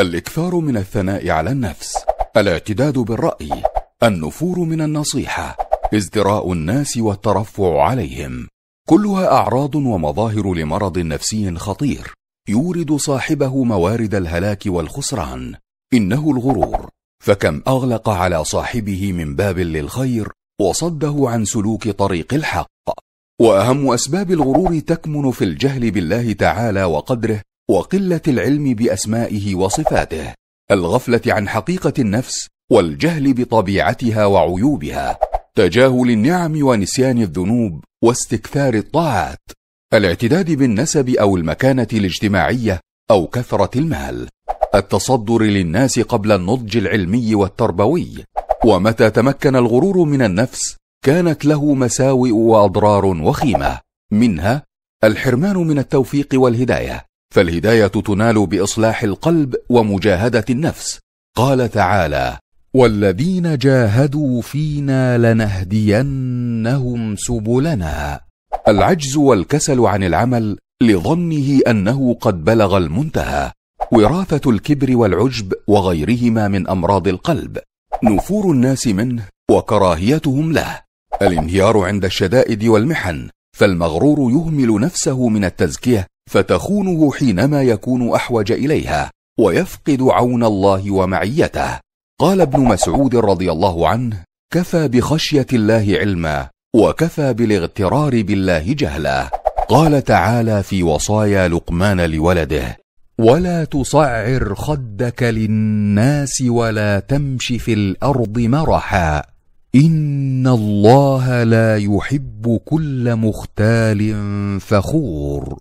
الإكثار من الثناء على النفس الاعتداد بالرأي النفور من النصيحة ازدراء الناس والترفع عليهم كلها أعراض ومظاهر لمرض نفسي خطير يورد صاحبه موارد الهلاك والخسران إنه الغرور فكم أغلق على صاحبه من باب للخير وصده عن سلوك طريق الحق واهم اسباب الغرور تكمن في الجهل بالله تعالى وقدره وقلة العلم بأسمائه وصفاته الغفلة عن حقيقة النفس والجهل بطبيعتها وعيوبها تجاهل النعم ونسيان الذنوب واستكثار الطاعات الاعتداد بالنسب أو المكانة الاجتماعية أو كثرة المال التصدر للناس قبل النضج العلمي والتربوي ومتى تمكن الغرور من النفس كانت له مساوئ وأضرار وخيمة منها الحرمان من التوفيق والهداية فالهدايه تنال باصلاح القلب ومجاهده النفس قال تعالى والذين جاهدوا فينا لنهدينهم سبلنا العجز والكسل عن العمل لظنه انه قد بلغ المنتهى وراثه الكبر والعجب وغيرهما من امراض القلب نفور الناس منه وكراهيتهم له الانهيار عند الشدائد والمحن فالمغرور يهمل نفسه من التزكيه فتخونه حينما يكون احوج اليها ويفقد عون الله ومعيته قال ابن مسعود رضي الله عنه كفى بخشيه الله علما وكفى بالاغترار بالله جهلا قال تعالى في وصايا لقمان لولده ولا تصعر خدك للناس ولا تمش في الارض مرحا ان الله لا يحب كل مختال فخور